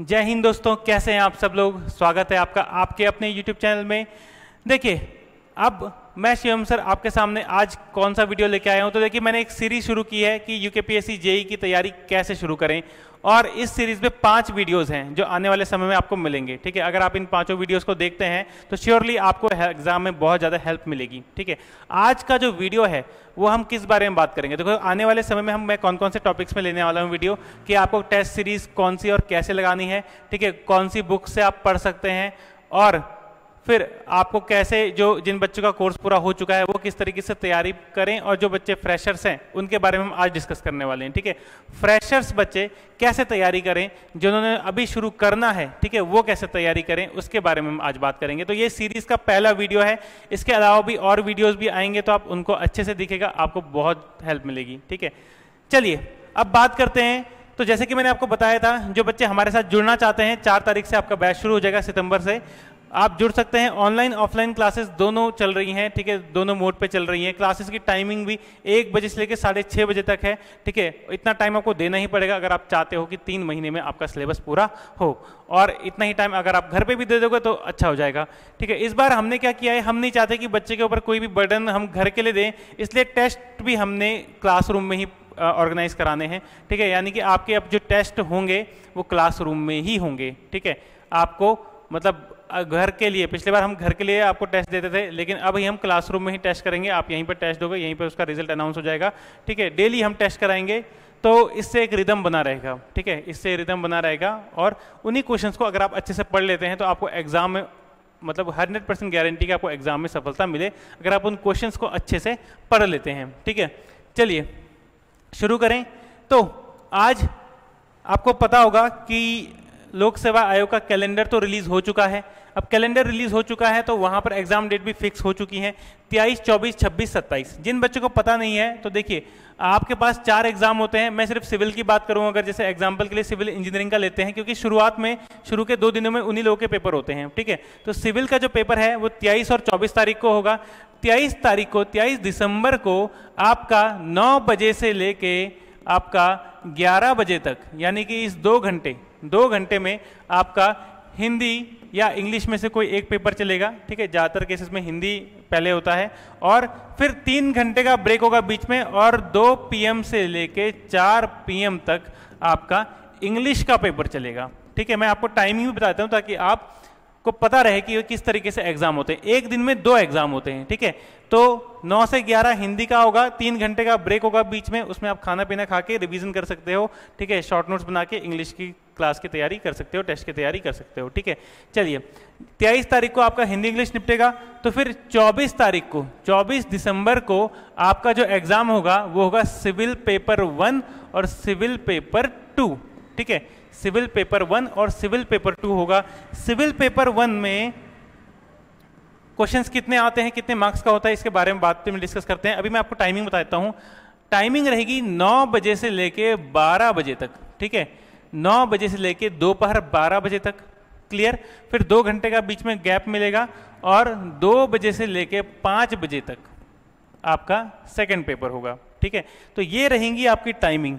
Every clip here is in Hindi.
जय हिंद दोस्तों कैसे हैं आप सब लोग स्वागत है आपका आपके अपने YouTube चैनल में देखिए अब मैं शिवम सर आपके सामने आज कौन सा वीडियो लेके आया हूँ तो देखिए मैंने एक सीरीज शुरू की है कि यू के जेई की तैयारी कैसे शुरू करें और इस सीरीज में पांच वीडियोस हैं जो आने वाले समय में आपको मिलेंगे ठीक है अगर आप इन पांचों वीडियोस को देखते हैं तो श्योरली आपको एग्जाम में बहुत ज़्यादा हेल्प मिलेगी ठीक है आज का जो वीडियो है वो हम किस बारे में बात करेंगे देखो तो आने वाले समय में हम मैं कौन कौन से टॉपिक्स में लेने वाला हूँ वीडियो कि आपको टेस्ट सीरीज कौन सी और कैसे लगानी है ठीक है कौन सी बुक से आप पढ़ सकते हैं और फिर आपको कैसे जो जिन बच्चों का कोर्स पूरा हो चुका है वो किस तरीके से तैयारी करें और जो बच्चे फ्रेशर्स हैं उनके बारे में हम आज डिस्कस करने वाले हैं ठीक है फ्रेशर्स बच्चे कैसे तैयारी करें जिन्होंने अभी शुरू करना है ठीक है वो कैसे तैयारी करें उसके बारे में हम आज बात करेंगे तो ये सीरीज का पहला वीडियो है इसके अलावा भी और वीडियोज भी आएंगे तो आप उनको अच्छे से दिखेगा आपको बहुत हेल्प मिलेगी ठीक है चलिए अब बात करते हैं तो जैसे कि मैंने आपको बताया था जो बच्चे हमारे साथ जुड़ना चाहते हैं चार तारीख से आपका बैच शुरू हो जाएगा सितंबर से आप जुड़ सकते हैं ऑनलाइन ऑफलाइन क्लासेस दोनों चल रही हैं ठीक है दोनों मोड पे चल रही हैं क्लासेस की टाइमिंग भी एक बजे से लेकर साढ़े छः बजे तक है ठीक है इतना टाइम आपको देना ही पड़ेगा अगर आप चाहते हो कि तीन महीने में आपका सिलेबस पूरा हो और इतना ही टाइम अगर आप घर पे भी दे दोगे तो अच्छा हो जाएगा ठीक है इस बार हमने क्या किया है हम नहीं चाहते कि बच्चे के ऊपर कोई भी बर्डन हम घर के लिए दें इसलिए टेस्ट भी हमने क्लासरूम में ही ऑर्गेनाइज कराने हैं ठीक है यानी कि आपके अब जो टेस्ट होंगे वो क्लासरूम में ही होंगे ठीक है आपको मतलब घर के लिए पिछले बार हम घर के लिए आपको टेस्ट देते थे लेकिन अभी हम क्लासरूम में ही टेस्ट करेंगे आप यहीं पर टेस्ट दोगे यहीं पर उसका रिजल्ट अनाउंस हो जाएगा ठीक है डेली हम टेस्ट कराएंगे तो इससे एक रिदम बना रहेगा ठीक है इससे रिदम बना रहेगा और उन्हीं क्वेश्चन को अगर आप अच्छे से पढ़ लेते हैं तो आपको एग्जाम में मतलब हंड्रेड परसेंट गारंटी कि आपको एग्जाम में सफलता मिले अगर आप उन क्वेश्चन को अच्छे से पढ़ लेते हैं ठीक है चलिए शुरू करें तो आज आपको पता होगा कि लोक सेवा आयोग का कैलेंडर तो रिलीज हो चुका है अब कैलेंडर रिलीज हो चुका है तो वहां पर एग्जाम डेट भी फिक्स हो चुकी है तेईस चौबीस छब्बीस सत्ताईस जिन बच्चों को पता नहीं है तो देखिए आपके पास चार एग्जाम होते हैं मैं सिर्फ सिविल की बात करूँ अगर जैसे एग्जाम्पल के लिए सिविल इंजीनियरिंग का लेते हैं क्योंकि शुरुआत में शुरू के दो दिनों में उन्हीं लोगों के पेपर होते हैं ठीक है तो सिविल का जो पेपर है वो तेईस और चौबीस तारीख को होगा तेईस तारीख को तेईस दिसंबर को आपका नौ बजे से लेके आपका 11 बजे तक यानी कि इस दो घंटे दो घंटे में आपका हिंदी या इंग्लिश में से कोई एक पेपर चलेगा ठीक है ज़्यादातर केसेस में हिंदी पहले होता है और फिर तीन घंटे का ब्रेक होगा बीच में और दो पीएम से लेके चार पीएम तक आपका इंग्लिश का पेपर चलेगा ठीक है मैं आपको टाइमिंग भी बताता हूँ ताकि आप को पता रहे कि किस तरीके से एग्जाम होते हैं एक दिन में दो एग्जाम होते हैं ठीक है तो 9 से 11 हिंदी का होगा तीन घंटे का ब्रेक होगा बीच में उसमें आप खाना पीना खा के रिविजन कर सकते हो ठीक है शॉर्ट नोट्स बना के इंग्लिश की क्लास की तैयारी कर सकते हो टेस्ट की तैयारी कर सकते हो ठीक है चलिए तेईस तारीख को आपका हिंदी इंग्लिश निपटेगा तो फिर 24 तारीख को 24 दिसंबर को आपका जो एग्ज़ाम होगा वो होगा सिविल पेपर वन और सिविल पेपर टू ठीक है सिविल पेपर वन और सिविल पेपर टू होगा सिविल पेपर वन में क्वेश्चंस कितने आते हैं कितने मार्क्स का होता है इसके बारे में बात में डिस्कस करते हैं अभी मैं आपको टाइमिंग बता देता हूँ टाइमिंग रहेगी नौ बजे से लेके बारह बजे तक ठीक है नौ बजे से लेकर दोपहर बारह बजे तक क्लियर फिर दो घंटे का बीच में गैप मिलेगा और दो बजे से लेकर पाँच बजे तक आपका सेकेंड पेपर होगा ठीक है तो ये रहेंगी आपकी टाइमिंग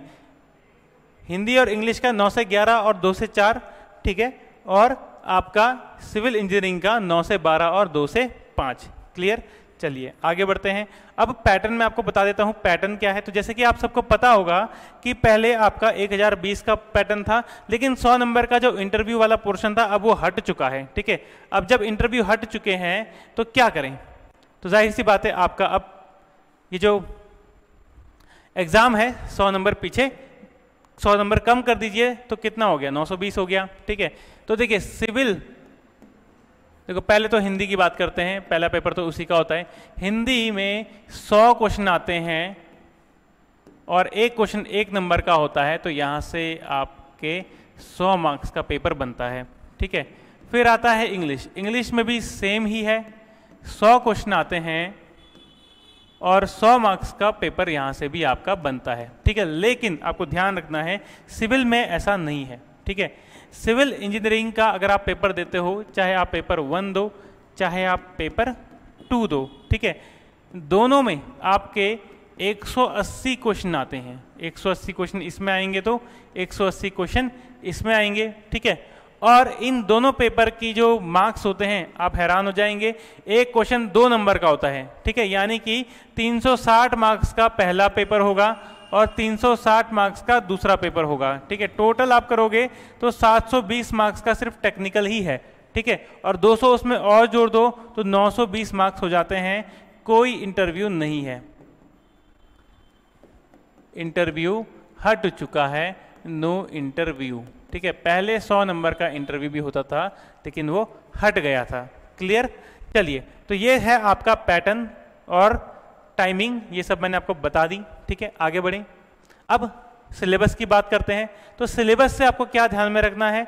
हिंदी और इंग्लिश का नौ से ग्यारह और दो से चार ठीक है और आपका सिविल इंजीनियरिंग का नौ से बारह और दो से पाँच क्लियर चलिए आगे बढ़ते हैं अब पैटर्न मैं आपको बता देता हूं पैटर्न क्या है तो जैसे कि आप सबको पता होगा कि पहले आपका 1020 का पैटर्न था लेकिन 100 नंबर का जो इंटरव्यू वाला पोर्शन था अब वो हट चुका है ठीक है अब जब इंटरव्यू हट चुके हैं तो क्या करें तो जाहिर सी बात है आपका अब ये जो एग्ज़ाम है सौ नंबर पीछे सौ नंबर कम कर दीजिए तो कितना हो गया नौ हो गया ठीक है तो देखिए सिविल देखो पहले तो हिंदी की बात करते हैं पहला पेपर तो उसी का होता है हिंदी में सौ क्वेश्चन आते हैं और एक क्वेश्चन एक नंबर का होता है तो यहाँ से आपके सौ मार्क्स का पेपर बनता है ठीक है फिर आता है इंग्लिश इंग्लिश में भी सेम ही है सौ क्वेश्चन आते हैं और 100 मार्क्स का पेपर यहाँ से भी आपका बनता है ठीक है लेकिन आपको ध्यान रखना है सिविल में ऐसा नहीं है ठीक है सिविल इंजीनियरिंग का अगर आप पेपर देते हो चाहे आप पेपर वन दो चाहे आप पेपर टू दो ठीक है दोनों में आपके 180 क्वेश्चन आते हैं 180 क्वेश्चन इसमें आएंगे तो 180 क्वेश्चन इसमें आएंगे ठीक है और इन दोनों पेपर की जो मार्क्स होते हैं आप हैरान हो जाएंगे एक क्वेश्चन दो नंबर का होता है ठीक है यानी कि 360 मार्क्स का पहला पेपर होगा और 360 मार्क्स का दूसरा पेपर होगा ठीक है टोटल आप करोगे तो 720 मार्क्स का सिर्फ टेक्निकल ही है ठीक है और 200 उसमें और जोड़ दो तो 920 मार्क्स हो जाते हैं कोई इंटरव्यू नहीं है इंटरव्यू हट चुका है नो इंटरव्यू ठीक है पहले 100 नंबर का इंटरव्यू भी होता था लेकिन वो हट गया था क्लियर चलिए तो ये है आपका पैटर्न और टाइमिंग ये सब मैंने आपको बता दी ठीक है आगे बढ़ें अब सिलेबस की बात करते हैं तो सिलेबस से आपको क्या ध्यान में रखना है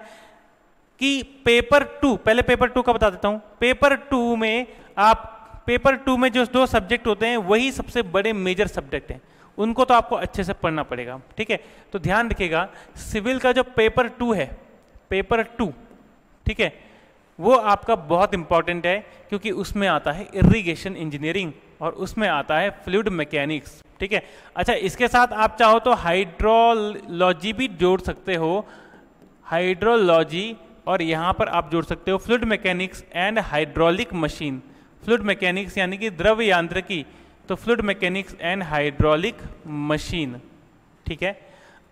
कि पेपर टू पहले पेपर टू का बता देता हूं पेपर टू में आप पेपर टू में जो दो सब्जेक्ट होते हैं वही सबसे बड़े मेजर सब्जेक्ट हैं उनको तो आपको अच्छे से पढ़ना पड़ेगा ठीक है तो ध्यान रखिएगा सिविल का जो पेपर टू है पेपर टू ठीक है वो आपका बहुत इंपॉर्टेंट है क्योंकि उसमें आता है इरिगेशन इंजीनियरिंग और उसमें आता है फ्लूड मैकेनिक्स ठीक है अच्छा इसके साथ आप चाहो तो हाइड्रोलॉजी भी जोड़ सकते हो हाइड्रोलॉजी और यहाँ पर आप जोड़ सकते हो fluid mechanics and hydraulic machine fluid mechanics यानी कि द्रव यांत्रिकी तो fluid mechanics and hydraulic machine ठीक है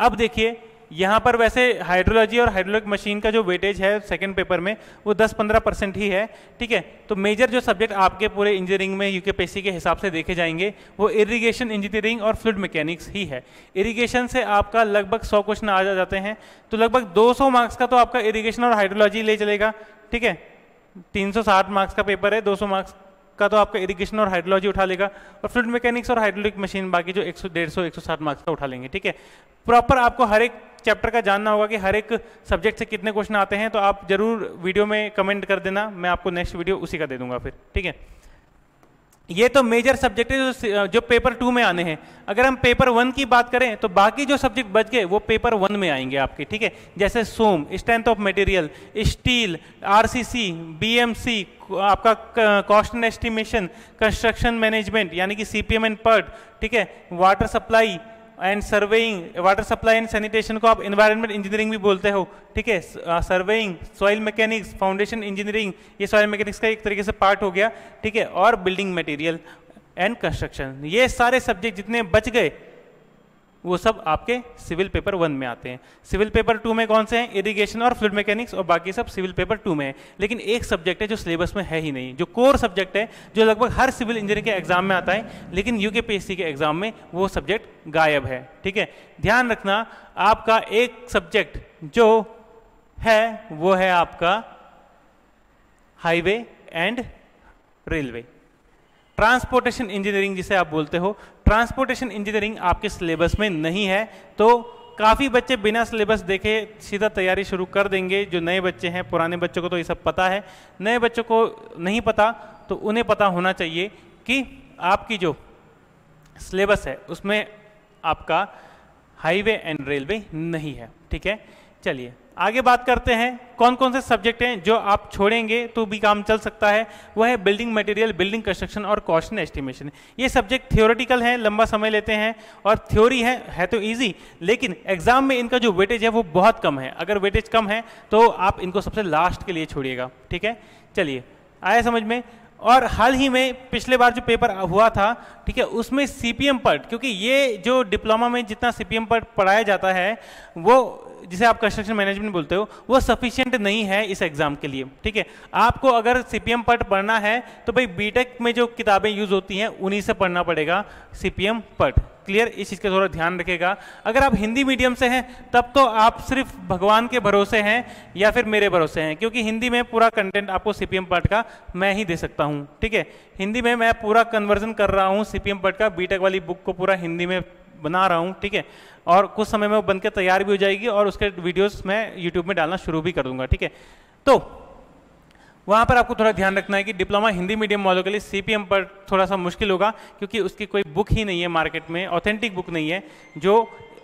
अब देखिए यहाँ पर वैसे हाइड्रोलॉजी और हाइड्रोलिक मशीन का जो वेटेज है सेकेंड पेपर में वो 10-15 परसेंट ही है ठीक है तो मेजर जो सब्जेक्ट आपके पूरे इंजीनियरिंग में यूके पेसी के हिसाब से देखे जाएंगे वो इरीगेशन इंजीनियरिंग और फ्लूड मैकेनिक्स ही है इरीगेशन से आपका लगभग सौ क्वेश्चन आ जा जाते हैं तो लगभग 200 मार्क्स का तो आपका इरीगेशन और हाइड्रोलॉजी ले चलेगा ठीक है तीन मार्क्स का पेपर है दो मार्क्स का तो आपका इरिगेशन और हाइड्रोलॉजी उठा लेगा और फ्लूड मैकेनिक्स और हाइड्रोलिक मशीन बाकी जो एक 150 160 मार्क्स का उठा लेंगे ठीक है प्रॉपर आपको हर एक चैप्टर का जानना होगा कि हर एक सब्जेक्ट से कितने क्वेश्चन आते हैं तो आप जरूर वीडियो में कमेंट कर देना मैं आपको नेक्स्ट वीडियो उसी का दे दूंगा फिर ठीक है ये तो मेजर सब्जेक्ट है जो जो पेपर टू में आने हैं अगर हम पेपर वन की बात करें तो बाकी जो सब्जेक्ट बच गए वो पेपर वन में आएंगे आपके ठीक है जैसे some strength of material steel RCC BMC आपका cost and estimation construction management यानी कि सीपीएम एंड पर्ट ठीक है water supply and surveying water supply and sanitation को आप इन्वायरमेंट इंजीनियरिंग भी बोलते हो ठीक है surveying soil mechanics foundation engineering ये सॉइल मैकेनिक्स का एक तरीके से पार्ट हो गया ठीक है और बिल्डिंग मटेरियल एंड कंस्ट्रक्शन ये सारे सब्जेक्ट जितने बच गए वो सब आपके सिविल पेपर वन में आते हैं सिविल पेपर टू में कौन से हैं इरिगेशन और फ्लड मैकेनिक्स और बाकी सब सिविल पेपर टू में है लेकिन एक सब्जेक्ट है जो सिलेबस में है ही नहीं जो कोर सब्जेक्ट है जो लगभग हर सिविल इंजीनियर के एग्जाम में आता है लेकिन यू के के एग्जाम में वो सब्जेक्ट गायब है ठीक है ध्यान रखना आपका एक सब्जेक्ट जो है वो है आपका highway and railway transportation engineering जिसे आप बोलते हो ट्रांसपोर्टेशन इंजीनियरिंग आपके सिलेबस में नहीं है तो काफ़ी बच्चे बिना सिलेबस देखे सीधा तैयारी शुरू कर देंगे जो नए बच्चे हैं पुराने बच्चों को तो ये सब पता है नए बच्चों को नहीं पता तो उन्हें पता होना चाहिए कि आपकी जो सिलेबस है उसमें आपका हाईवे एंड रेलवे नहीं है ठीक है चलिए आगे बात करते हैं कौन कौन से सब्जेक्ट हैं जो आप छोड़ेंगे तो भी काम चल सकता है वह है बिल्डिंग मटेरियल बिल्डिंग कंस्ट्रक्शन और कॉस्ट एंड एस्टिमेशन ये सब्जेक्ट थियोरेटिकल हैं लंबा समय लेते हैं और थ्योरी है है तो इजी लेकिन एग्जाम में इनका जो वेटेज है वो बहुत कम है अगर वेटेज कम है तो आप इनको सबसे लास्ट के लिए छोड़िएगा ठीक है चलिए आया समझ में और हाल ही में पिछले बार जो पेपर हुआ था ठीक है उसमें सीपीएम पर क्योंकि ये जो डिप्लोमा में जितना सीपीएम पर पढ़ाया जाता है वो जिसे आप कंस्ट्रक्शन मैनेजमेंट बोलते हो वो सफिशियंट नहीं है इस एग्जाम के लिए ठीक है आपको अगर सीपीएम पट पढ़ना है तो भाई बीटेक में जो किताबें यूज होती हैं उन्हीं से पढ़ना पड़ेगा सीपीएम पट क्लियर इस चीज़ का थोड़ा ध्यान रखेगा अगर आप हिंदी मीडियम से हैं तब तो आप सिर्फ भगवान के भरोसे हैं या फिर मेरे भरोसे हैं क्योंकि हिंदी में पूरा कंटेंट आपको सीपीएम पट का मैं ही दे सकता हूं ठीक है हिंदी में मैं पूरा कन्वर्जन कर रहा हूं सीपीएम पट का बीटेक वाली बुक को पूरा हिंदी में बना रहा हूँ ठीक है और कुछ समय में वो बनकर तैयार भी हो जाएगी और उसके वीडियोस मैं यूट्यूब में डालना शुरू भी कर दूंगा ठीक है तो वहाँ पर आपको थोड़ा ध्यान रखना है कि डिप्लोमा हिंदी मीडियम वालों के लिए सी पर थोड़ा सा मुश्किल होगा क्योंकि उसकी कोई बुक ही नहीं है मार्केट में ऑथेंटिक बुक नहीं है जो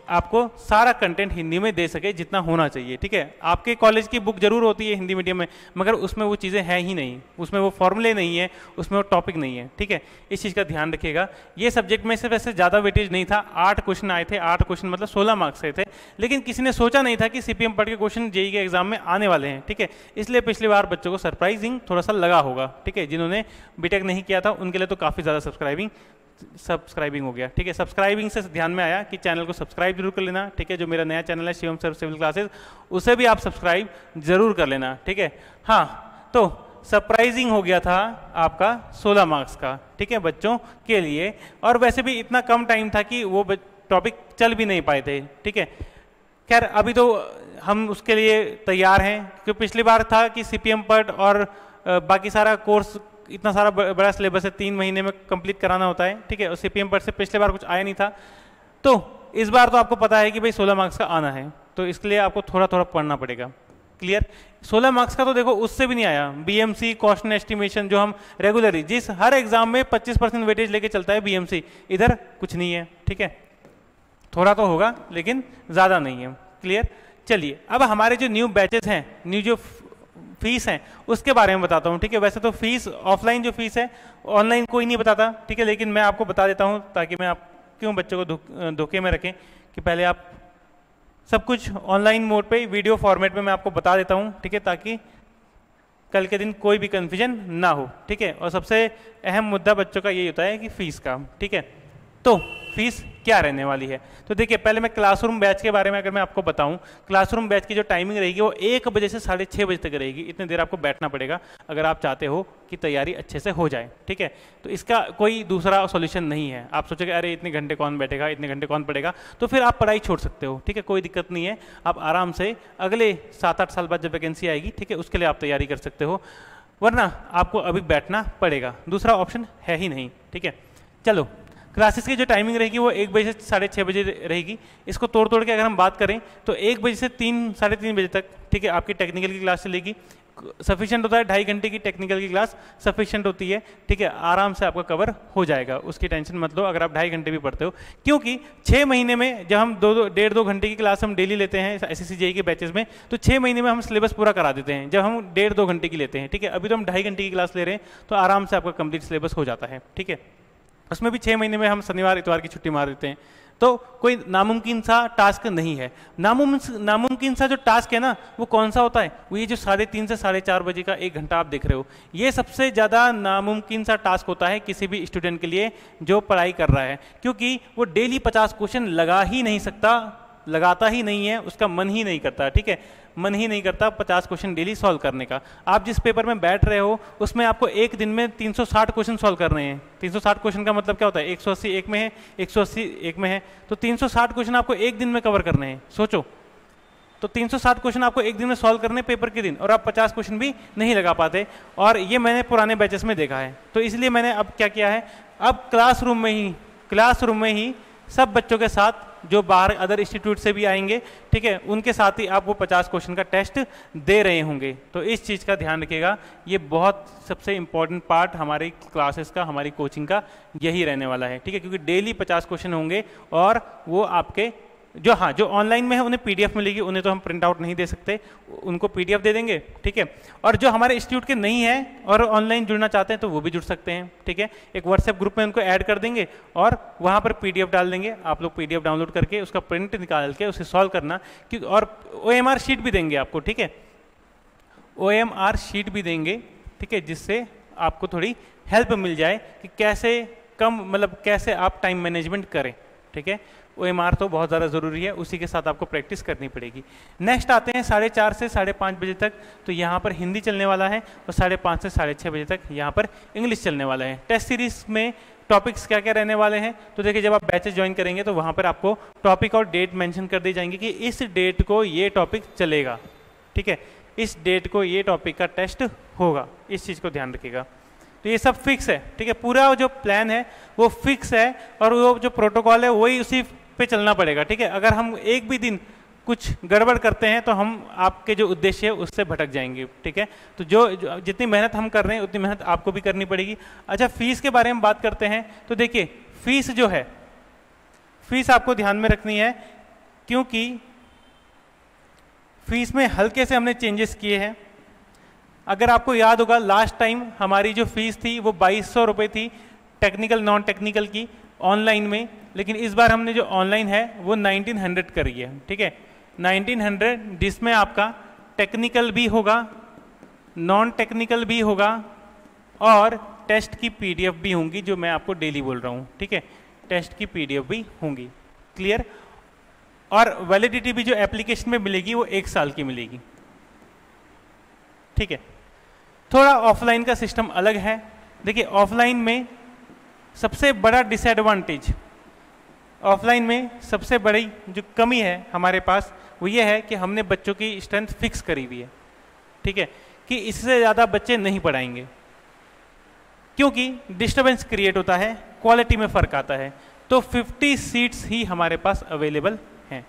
आपको सारा कंटेंट हिंदी में दे सके जितना होना चाहिए ठीक है आपके कॉलेज की बुक जरूर होती है हिंदी मीडियम में मगर उसमें वो चीज़ें हैं ही नहीं उसमें वो फॉर्मूले नहीं है उसमें वो टॉपिक नहीं है ठीक है इस चीज़ का ध्यान रखिएगा ये सब्जेक्ट में से वैसे ज़्यादा वेटेज नहीं था आठ क्वेश्चन आए थे आठ क्वेश्चन मतलब सोलह मार्क्स आए थे लेकिन किसी ने सोचा नहीं था कि सी पढ़ के क्वेश्चन जेई e के एग्जाम में आने वाले हैं ठीक है इसलिए पिछली बार बच्चों को सरप्राइजिंग थोड़ा सा लगा होगा ठीक है जिन्होंने बीटेक नहीं किया था उनके लिए तो काफ़ी ज़्यादा सब्सक्राइबिंग सब्सक्राइबिंग हो गया ठीक है सब्सक्राइबिंग से ध्यान में आया कि चैनल को सब्सक्राइब जरूर कर लेना ठीक है जो मेरा नया चैनल है शिवम सर सिविल क्लासेस उसे भी आप सब्सक्राइब जरूर कर लेना ठीक है हाँ तो सरप्राइजिंग हो गया था आपका 16 मार्क्स का ठीक है बच्चों के लिए और वैसे भी इतना कम टाइम था कि वो टॉपिक चल भी नहीं पाए थे ठीक है खैर अभी तो हम उसके लिए तैयार हैं क्योंकि पिछली बार था कि सी पी और बाकी सारा कोर्स इतना सारा बड़ा सिलेबस है तीन महीने में कंप्लीट कराना होता है ठीक है और सीपीएम पर से पिछले बार कुछ आया नहीं था तो इस बार तो आपको पता है कि भाई सोलह मार्क्स का आना है तो इसके लिए आपको थोड़ा थोड़ा पढ़ना पड़ेगा क्लियर 16 मार्क्स का तो देखो उससे भी नहीं आया बीएमसी कॉस्ट एस्टिमेशन जो हम रेगुलरली जिस हर एग्जाम में 25 परसेंट वेटेज लेके चलता है बीएमसी इधर कुछ नहीं है ठीक है थोड़ा तो होगा लेकिन ज़्यादा नहीं है क्लियर चलिए अब हमारे जो न्यू बैचेस हैं न्यू जो फीस हैं उसके बारे में बताता हूँ ठीक है वैसे तो फीस ऑफलाइन जो फीस है ऑनलाइन कोई नहीं बताता ठीक है लेकिन मैं आपको बता देता हूँ ताकि मैं आप क्यों बच्चों को धोखे में रखें कि पहले आप सब कुछ ऑनलाइन मोड पे वीडियो फॉर्मेट में मैं आपको बता देता हूँ ठीक है ताकि कल के दिन कोई भी कन्फ्यूजन ना हो ठीक है और सबसे अहम मुद्दा बच्चों का यही होता है कि फीस का ठीक है तो फीस क्या रहने वाली है तो देखिए पहले मैं क्लासरूम बैच के बारे में अगर मैं आपको बताऊं क्लासरूम बैच की जो टाइमिंग रहेगी वो एक बजे से साढ़े छः बजे तक रहेगी इतनी देर आपको बैठना पड़ेगा अगर आप चाहते हो कि तैयारी अच्छे से हो जाए ठीक है तो इसका कोई दूसरा सोल्यूशन नहीं है आप सोचोगे अरे इतने घंटे कौन बैठेगा इतने घंटे कौन पढ़ेगा तो फिर आप पढ़ाई छोड़ सकते हो ठीक है कोई दिक्कत नहीं है आप आराम से अगले सात आठ साल बाद जब वैकेंसी आएगी ठीक है उसके लिए आप तैयारी कर सकते हो वरना आपको अभी बैठना पड़ेगा दूसरा ऑप्शन है ही नहीं ठीक है चलो क्लासेस की जो टाइमिंग रहेगी वो एक बजे से साढ़े छः बजे रहेगी इसको तोड़ तोड़ के अगर हम बात करें तो एक बजे से तीन साढ़े तीन बजे तक ठीक है आपकी टेक्निकल की क्लास चलेगी सफिशेंट होता है ढाई घंटे की टेक्निकल की क्लास सफिशेंट होती है ठीक है आराम से आपका कवर हो जाएगा उसकी टेंशन मत लो अगर आप ढाई घंटे भी पढ़ते हो क्योंकि छः महीने में जब हम दो डेढ़ दो घंटे की क्लास हम डेली लेते हैं एस एस e के बैचेज में तो छः महीने में हम सिलेबस पूरा करा देते हैं जब हम डेढ़ दो घंटे की लेते हैं ठीक है अभी तो हम ढाई घंटे की क्लास ले रहे हैं तो आराम से आपका कंप्लीट सिलेबस हो जाता है ठीक है उसमें भी छः महीने में हम शनिवार इतवार की छुट्टी मार देते हैं तो कोई नामुमकिन सा टास्क नहीं है नामुम नामुमकिन सा जो टास्क है ना वो कौन सा होता है वो ये जो साढ़े तीन से साढ़े चार बजे का एक घंटा आप देख रहे हो ये सबसे ज़्यादा नामुमकिन सा टास्क होता है किसी भी स्टूडेंट के लिए जो पढ़ाई कर रहा है क्योंकि वो डेली पचास क्वेश्चन लगा ही नहीं सकता लगाता ही नहीं है उसका मन ही नहीं करता ठीक है मन ही नहीं करता पचास क्वेश्चन डेली सॉल्व करने का आप जिस पेपर में बैठ रहे हो उसमें आपको एक दिन में 360 क्वेश्चन सॉल्व कर रहे हैं 360 क्वेश्चन का मतलब क्या होता है 180 एक में है 180 एक में है तो 360 क्वेश्चन आपको एक दिन में कवर करने हैं सोचो तो 360 क्वेश्चन आपको एक दिन में सॉल्व करने पेपर के दिन और आप 50 क्वेश्चन भी नहीं लगा पाते और ये मैंने पुराने बैचेस में देखा है तो इसलिए मैंने अब क्या किया है अब क्लासरूम में ही क्लासरूम में ही सब बच्चों के साथ जो बाहर अदर इंस्टीट्यूट से भी आएंगे ठीक है उनके साथ ही आप वो पचास क्वेश्चन का टेस्ट दे रहे होंगे तो इस चीज़ का ध्यान रखिएगा ये बहुत सबसे इंपॉर्टेंट पार्ट हमारी क्लासेस का हमारी कोचिंग का यही रहने वाला है ठीक है क्योंकि डेली पचास क्वेश्चन होंगे और वो आपके जो हाँ जो ऑनलाइन में है उन्हें पीडीएफ मिलेगी उन्हें तो हम प्रिंट आउट नहीं दे सकते उनको पीडीएफ दे देंगे ठीक है और जो हमारे इंस्टीट्यूट के नहीं है और ऑनलाइन जुड़ना चाहते हैं तो वो भी जुड़ सकते हैं ठीक है एक व्हाट्सएप ग्रुप में उनको ऐड कर देंगे और वहाँ पर पीडीएफ डाल देंगे आप लोग पीडीएफ डाउनलोड करके उसका प्रिंट निकाल के उसे सॉल्व करना क्योंकि और ओ शीट भी देंगे आपको ठीक है ओ शीट भी देंगे ठीक है जिससे आपको थोड़ी हेल्प मिल जाए कि कैसे कम मतलब कैसे आप टाइम मैनेजमेंट करें ठीक है ओ एम तो बहुत ज़्यादा ज़रूरी है उसी के साथ आपको प्रैक्टिस करनी पड़ेगी नेक्स्ट आते हैं साढ़े चार से साढ़े पाँच बजे तक तो यहाँ पर हिंदी चलने वाला है और साढ़े पाँच से साढ़े छः बजे तक यहाँ पर इंग्लिश चलने वाला है टेस्ट सीरीज में टॉपिक्स क्या क्या रहने वाले हैं तो देखिए जब आप बैचेस ज्वाइन करेंगे तो वहाँ पर आपको टॉपिक और डेट मैंशन कर दी जाएंगी कि इस डेट को ये टॉपिक चलेगा ठीक है इस डेट को ये टॉपिक का टेस्ट होगा इस चीज़ को ध्यान रखिएगा तो ये सब फिक्स है ठीक है पूरा जो प्लान है वो फिक्स है और वो जो प्रोटोकॉल है वही उसी पे चलना पड़ेगा ठीक है अगर हम एक भी दिन कुछ गड़बड़ करते हैं तो हम आपके जो उद्देश्य है उससे भटक जाएंगे ठीक है तो जो, जो जितनी मेहनत हम कर रहे हैं उतनी मेहनत आपको भी करनी पड़ेगी अच्छा फीस के बारे में बात करते हैं तो देखिए फीस जो है फीस आपको ध्यान में रखनी है क्योंकि फीस में हल्के से हमने चेंजेस किए हैं अगर आपको याद होगा लास्ट टाइम हमारी जो फीस थी वो बाईस सौ थी टेक्निकल नॉन टेक्निकल की ऑनलाइन में लेकिन इस बार हमने जो ऑनलाइन है वो 1900 करी है ठीक है 1900 जिसमें आपका टेक्निकल भी होगा नॉन टेक्निकल भी होगा और टेस्ट की पीडीएफ भी होंगी जो मैं आपको डेली बोल रहा हूँ ठीक है टेस्ट की पीडीएफ भी होंगी क्लियर और वैलिडिटी भी जो एप्लीकेशन में मिलेगी वो एक साल की मिलेगी ठीक है थोड़ा ऑफलाइन का सिस्टम अलग है देखिए ऑफलाइन में सबसे बड़ा डिसएडवांटेज ऑफलाइन में सबसे बड़ी जो कमी है हमारे पास वो ये है कि हमने बच्चों की स्ट्रेंथ फिक्स करी हुई है ठीक है कि इससे ज़्यादा बच्चे नहीं पढ़ाएंगे क्योंकि डिस्टर्बेंस क्रिएट होता है क्वालिटी में फ़र्क आता है तो 50 सीट्स ही हमारे पास अवेलेबल हैं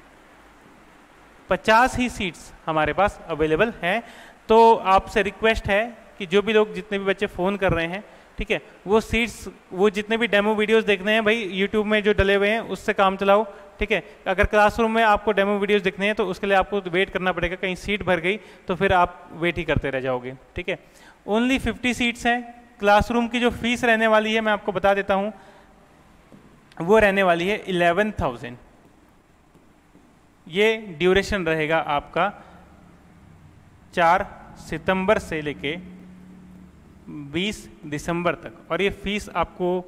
50 ही सीट्स हमारे पास अवेलेबल हैं तो आपसे रिक्वेस्ट है कि जो भी लोग जितने भी बच्चे फ़ोन कर रहे हैं ठीक है वो सीट्स वो जितने भी डेमो वीडियोस देखने हैं भाई यूट्यूब में जो डले हुए हैं उससे काम चलाओ ठीक है अगर क्लासरूम में आपको डेमो वीडियोस देखने हैं तो उसके लिए आपको वेट करना पड़ेगा कहीं सीट भर गई तो फिर आप वेट ही करते रह जाओगे ठीक है ओनली फिफ्टी सीट्स हैं क्लासरूम की जो फीस रहने वाली है मैं आपको बता देता हूँ वो रहने वाली है इलेवन थाउजेंड ये ड्यूरेशन रहेगा आपका चार सितंबर से लेके 20 दिसंबर तक और ये फीस आपको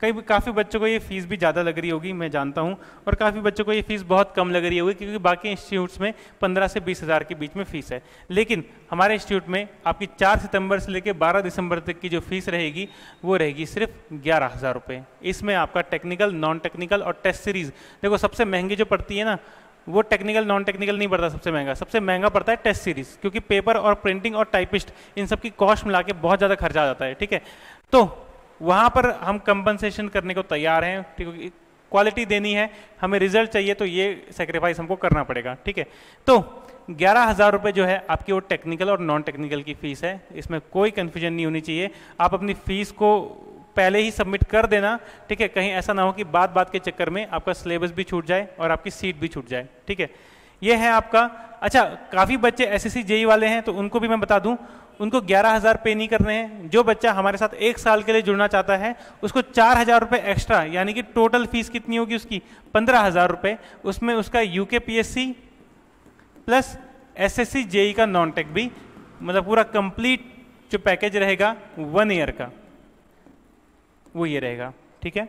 कई काफ़ी बच्चों को ये फीस भी ज़्यादा लग रही होगी मैं जानता हूँ और काफ़ी बच्चों को ये फीस बहुत कम लग रही होगी क्योंकि बाकी इंस्टीट्यूट्स में 15 से बीस हज़ार के बीच में फ़ीस है लेकिन हमारे इंस्टीट्यूट में आपकी 4 सितंबर से लेकर 12 दिसंबर तक की जो फीस रहेगी वो रहेगी सिर्फ ग्यारह हज़ार रुपये इसमें आपका टेक्निकल नॉन टेक्निकल और टेस्ट सीरीज़ देखो सबसे महंगी जो पड़ती है ना वो टेक्निकल नॉन टेक्निकल नहीं पड़ता सबसे महंगा सबसे महंगा पड़ता है टेस्ट सीरीज क्योंकि पेपर और प्रिंटिंग और टाइपिस्ट इन सब की कॉस्ट मिला के बहुत ज़्यादा खर्चा आ जाता है ठीक है तो वहाँ पर हम कंपनसेशन करने को तैयार हैं ठीक है क्वालिटी देनी है हमें रिजल्ट चाहिए तो ये सेक्रीफाइस हमको करना पड़ेगा ठीक है तो ग्यारह हज़ार रुपये जो है आपकी वो टेक्निकल और नॉन टेक्निकल की फ़ीस है इसमें कोई कन्फ्यूजन नहीं होनी चाहिए आप अपनी फ़ीस को पहले ही सबमिट कर देना ठीक है कहीं ऐसा ना हो कि बात बात के चक्कर में आपका सिलेबस भी छूट जाए और आपकी सीट भी छूट जाए ठीक है ये है आपका अच्छा काफ़ी बच्चे एस एस जेई वाले हैं तो उनको भी मैं बता दूं उनको ग्यारह हज़ार पे नहीं करने हैं जो बच्चा हमारे साथ एक साल के लिए जुड़ना चाहता है उसको चार हज़ार रुपये एक्स्ट्रा यानी कि टोटल फीस कितनी होगी उसकी पंद्रह हज़ार रुपये उसमें उसका U K P S C plus S S C JE का नॉन टेक भी मतलब पूरा कंप्लीट जो पैकेज रहेगा वन ईयर का वो ये रहेगा ठीक है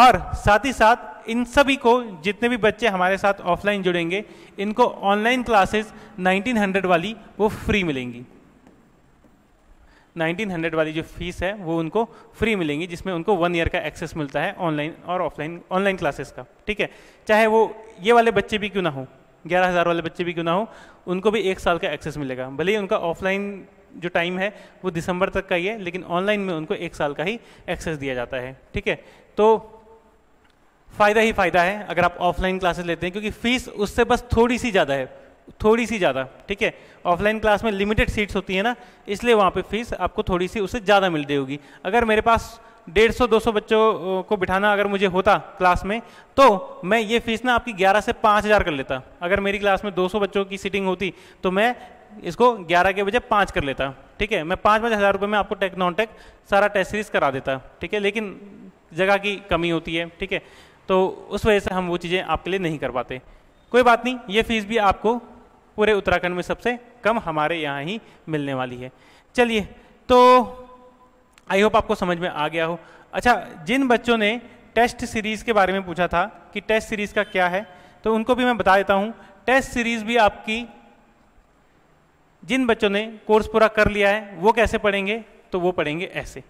और साथ ही साथ इन सभी को जितने भी बच्चे हमारे साथ ऑफलाइन जुड़ेंगे इनको ऑनलाइन क्लासेस 1900 वाली वो फ्री मिलेंगी 1900 वाली जो फीस है वो उनको फ्री मिलेंगी जिसमें उनको वन ईयर का एक्सेस मिलता है ऑनलाइन और ऑफलाइन ऑनलाइन क्लासेस का ठीक है चाहे वो ये वाले बच्चे भी क्यों ना हो ग्यारह हज़ार वाले बच्चे भी क्यों ना हो उनको भी एक साल का एक्सेस मिलेगा भले ही उनका ऑफलाइन जो टाइम है वो दिसंबर तक का ही है लेकिन ऑनलाइन में उनको एक साल का ही एक्सेस दिया जाता है ठीक है तो फ़ायदा ही फ़ायदा है अगर आप ऑफलाइन क्लासेस लेते हैं क्योंकि फ़ीस उससे बस थोड़ी सी ज़्यादा है थोड़ी सी ज़्यादा ठीक है ऑफलाइन क्लास में लिमिटेड सीट्स होती है ना इसलिए वहाँ पे फीस आपको थोड़ी सी उससे ज़्यादा मिल रही होगी अगर मेरे पास डेढ़ सौ दो सौ बच्चों को बिठाना अगर मुझे होता क्लास में तो मैं ये फीस ना आपकी ग्यारह से पाँच हज़ार कर लेता अगर मेरी क्लास में दो सौ बच्चों की सीटिंग होती तो मैं इसको ग्यारह के बजे पाँच कर लेता ठीक है मैं पाँच पाँच हज़ार रुपये में आपको टेक नॉन टेक सारा टेस्ट सीरीज करा देता ठीक है लेकिन जगह की कमी होती है ठीक है तो उस वजह से हम वो चीज़ें आपके लिए नहीं कर पाते कोई बात नहीं ये फीस भी आपको पूरे उत्तराखंड में सबसे कम हमारे यहाँ ही मिलने वाली है चलिए तो आई होप आपको समझ में आ गया हो अच्छा जिन बच्चों ने टेस्ट सीरीज़ के बारे में पूछा था कि टेस्ट सीरीज़ का क्या है तो उनको भी मैं बता देता हूँ टेस्ट सीरीज़ भी आपकी जिन बच्चों ने कोर्स पूरा कर लिया है वो कैसे पढ़ेंगे तो वो पढ़ेंगे ऐसे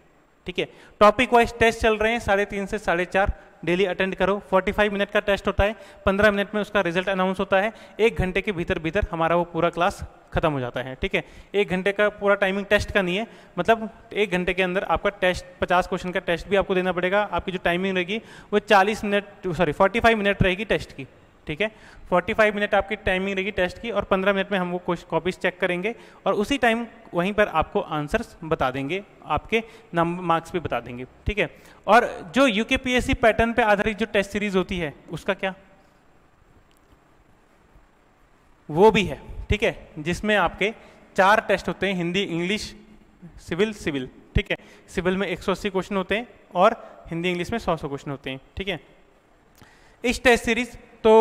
ठीक है टॉपिक वाइज टेस्ट चल रहे हैं साढ़े तीन से साढ़े चार डेली अटेंड करो 45 मिनट का टेस्ट होता है 15 मिनट में उसका रिजल्ट अनाउंस होता है एक घंटे के भीतर भीतर हमारा वो पूरा क्लास खत्म हो जाता है ठीक है एक घंटे का पूरा टाइमिंग टेस्ट का नहीं है मतलब एक घंटे के अंदर आपका टेस्ट 50 क्वेश्चन का टेस्ट भी आपको देना पड़ेगा आपकी जो टाइमिंग रहेगी वो 40 मिनट सॉरी 45 मिनट रहेगी टेस्ट की ठीक है 45 मिनट आपकी टाइमिंग रहेगी टेस्ट की और 15 मिनट में हम वो कुछ कॉपीज चेक करेंगे और उसी टाइम वहीं पर आपको आंसर्स बता देंगे आपके नंबर मार्क्स भी बता देंगे ठीक है और जो यू पैटर्न पर आधारित जो टेस्ट सीरीज होती है उसका क्या वो भी है ठीक है जिसमें आपके चार टेस्ट होते हैं हिंदी इंग्लिश सिविल सिविल ठीक है सिविल में 180 क्वेश्चन होते हैं और हिंदी इंग्लिश में 100 सौ क्वेश्चन होते हैं ठीक है इस टेस्ट सीरीज तो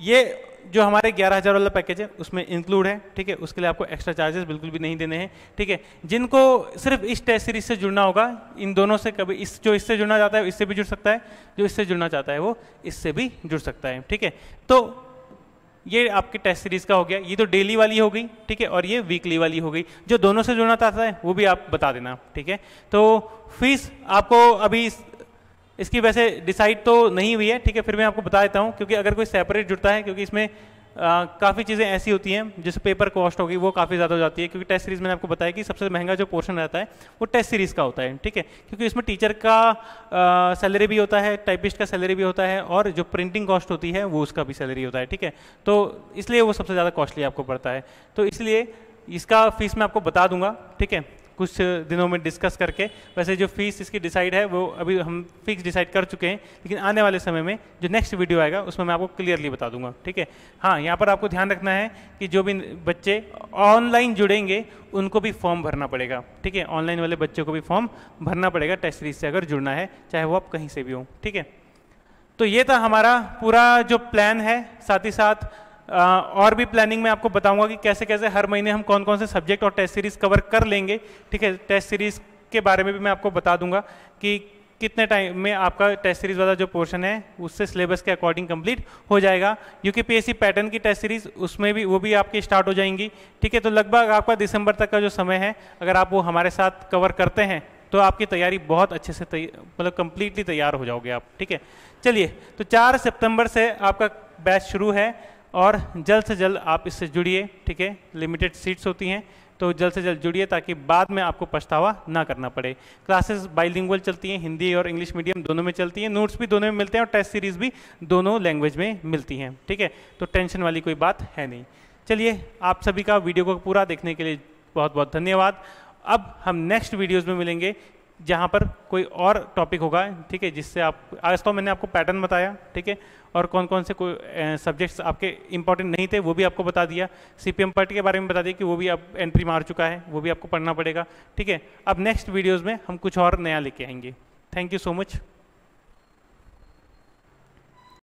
ये जो हमारे ग्यारह हज़ार वाला पैकेज है उसमें इंक्लूड है ठीक है उसके लिए आपको एक्स्ट्रा चार्जेस बिल्कुल भी नहीं देने हैं ठीक है जिनको सिर्फ इस टेस्ट सीरीज से जुड़ना होगा इन दोनों से कभी इस जो इससे जुड़ना चाहता है इससे भी जुड़ सकता है जो इससे जुड़ना चाहता है वो इससे भी जुड़ सकता है ठीक है तो ये आपके टेस्ट सीरीज का हो गया ये तो डेली वाली हो गई ठीक है और ये वीकली वाली हो गई जो दोनों से जुड़ना चाहता है वो भी आप बता देना ठीक है तो फीस आपको अभी इसकी वैसे डिसाइड तो नहीं हुई है ठीक है फिर मैं आपको बता देता हूँ क्योंकि अगर कोई सेपरेट जुड़ता है क्योंकि इसमें काफ़ी चीज़ें ऐसी होती हैं जिस पेपर कॉस्ट होगी वो काफ़ी ज़्यादा हो जाती है क्योंकि टेस्ट सीरीज़ मैंने आपको बताया कि सबसे महंगा जो पोर्शन रहता है वो टेस्ट सीरीज़ का होता है ठीक है क्योंकि इसमें टीचर का सैलरी भी होता है टाइपिस्ट का सैलरी भी होता है और जो प्रिंटिंग कॉस्ट होती है वो उसका भी सैलरी होता है ठीक है तो इसलिए वो सबसे ज़्यादा कॉस्टली आपको पड़ता है तो इसलिए इसका फीस मैं आपको बता दूंगा ठीक है कुछ दिनों में डिस्कस करके वैसे जो फीस इसकी डिसाइड है वो अभी हम फिक्स डिसाइड कर चुके हैं लेकिन आने वाले समय में जो नेक्स्ट वीडियो आएगा उसमें मैं आपको क्लियरली बता दूंगा ठीक है हाँ यहाँ पर आपको ध्यान रखना है कि जो भी बच्चे ऑनलाइन जुड़ेंगे उनको भी फॉर्म भरना पड़ेगा ठीक है ऑनलाइन वाले बच्चों को भी फॉर्म भरना पड़ेगा टेस्ट सीरीज से अगर जुड़ना है चाहे वो आप कहीं से भी हों ठीक है तो ये था हमारा पूरा जो प्लान है साथ ही साथ और भी प्लानिंग में आपको बताऊंगा कि कैसे कैसे हर महीने हम कौन कौन से सब्जेक्ट और टेस्ट सीरीज कवर कर लेंगे ठीक है टेस्ट सीरीज के बारे में भी मैं आपको बता दूंगा कि कितने टाइम में आपका टेस्ट सीरीज वाला जो पोर्शन है उससे सिलेबस के अकॉर्डिंग कंप्लीट हो जाएगा क्योंकि पी पैटर्न की टेस्ट सीरीज उसमें भी वो भी आपकी स्टार्ट हो जाएंगी ठीक है तो लगभग आपका दिसंबर तक का जो समय है अगर आप वो हमारे साथ कवर करते हैं तो आपकी तैयारी बहुत अच्छे से मतलब कंप्लीटली तैयार हो जाओगे आप ठीक है चलिए तो चार सितंबर से आपका बैच शुरू है और जल्द से जल्द आप इससे जुड़िए ठीक है लिमिटेड सीट्स होती हैं तो जल्द से जल्द जुड़िए ताकि बाद में आपको पछतावा ना करना पड़े क्लासेस बाइलिंगुअल चलती हैं हिंदी और इंग्लिश मीडियम दोनों में चलती हैं नोट्स भी दोनों में मिलते हैं और टेस्ट सीरीज भी दोनों लैंग्वेज में मिलती हैं ठीक है तो टेंशन वाली कोई बात है नहीं चलिए आप सभी का वीडियो को पूरा देखने के लिए बहुत बहुत धन्यवाद अब हम नेक्स्ट वीडियोज़ में मिलेंगे जहाँ पर कोई और टॉपिक होगा ठीक है जिससे आप आज तो मैंने आपको पैटर्न बताया ठीक है और कौन कौन से कोई सब्जेक्ट्स आपके इंपॉर्टेंट नहीं थे वो भी आपको बता दिया सी पी एम पार्टी के बारे में बता दिया कि वो भी आप एंट्री मार चुका है वो भी आपको पढ़ना पड़ेगा ठीक है अब नेक्स्ट वीडियोज़ में हम कुछ और नया लेके आएंगे थैंक यू सो मच